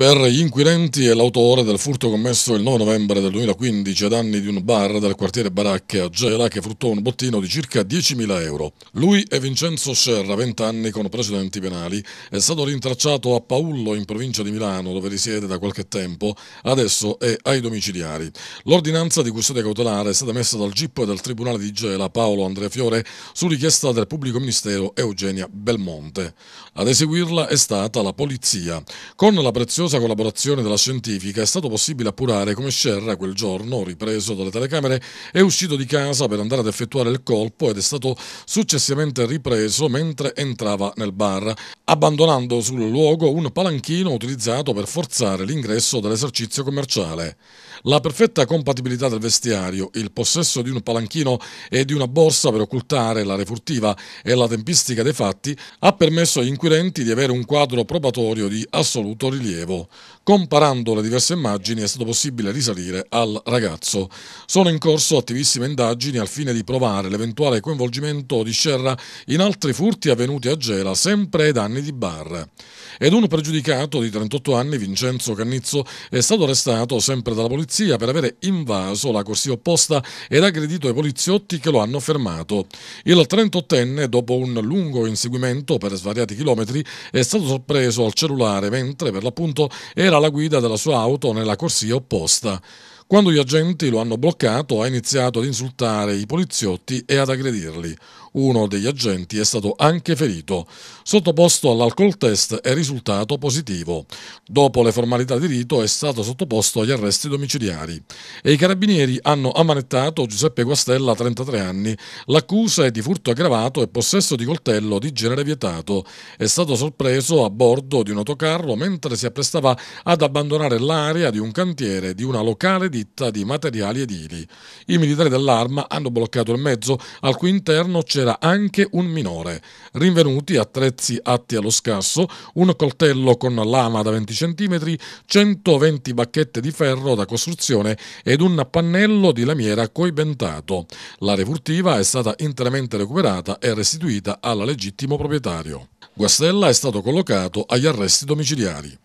Per gli inquirenti è l'autore del furto commesso il 9 novembre del 2015 ad anni di un bar del quartiere Baracche a Gela che fruttò un bottino di circa 10.000 euro. Lui è Vincenzo Scerra, 20 anni con precedenti penali, è stato rintracciato a Paullo in provincia di Milano dove risiede da qualche tempo, adesso è ai domiciliari. L'ordinanza di custodia cautelare è stata messa dal GIP del Tribunale di Gela Paolo Andrea Fiore su richiesta del pubblico ministero Eugenia Belmonte. Ad eseguirla è stata la polizia. Con la preziosa preziosa collaborazione della scientifica è stato possibile appurare come Sherra quel giorno, ripreso dalle telecamere, è uscito di casa per andare ad effettuare il colpo ed è stato successivamente ripreso mentre entrava nel bar, abbandonando sul luogo un palanchino utilizzato per forzare l'ingresso dell'esercizio commerciale. La perfetta compatibilità del vestiario, il possesso di un palanchino e di una borsa per occultare la refurtiva e la tempistica dei fatti ha permesso agli inquirenti di avere un quadro probatorio di assoluto rilievo. Comparando le diverse immagini è stato possibile risalire al ragazzo. Sono in corso attivissime indagini al fine di provare l'eventuale coinvolgimento di Scerra in altri furti avvenuti a Gela, sempre ai danni di Bar. Ed un pregiudicato di 38 anni, Vincenzo Cannizzo, è stato arrestato sempre dalla polizia per avere invaso la corsia opposta ed aggredito i poliziotti che lo hanno fermato. Il 38enne, dopo un lungo inseguimento per svariati chilometri, è stato sorpreso al cellulare mentre per l'appunto era la guida della sua auto nella corsia opposta. Quando gli agenti lo hanno bloccato ha iniziato ad insultare i poliziotti e ad aggredirli. Uno degli agenti è stato anche ferito. Sottoposto all'alcol test è risultato positivo. Dopo le formalità di rito è stato sottoposto agli arresti domiciliari. E i carabinieri hanno ammanettato Giuseppe Guastella, 33 anni. L'accusa è di furto aggravato e possesso di coltello di genere vietato. È stato sorpreso a bordo di un autocarro mentre si apprestava ad abbandonare l'area di un cantiere di una locale di ditta di materiali edili. I militari dell'arma hanno bloccato il mezzo, al cui interno c'era anche un minore. Rinvenuti attrezzi atti allo scasso, un coltello con lama da 20 cm, 120 bacchette di ferro da costruzione ed un pannello di lamiera coibentato. L'area furtiva è stata interamente recuperata e restituita al legittimo proprietario. Guastella è stato collocato agli arresti domiciliari.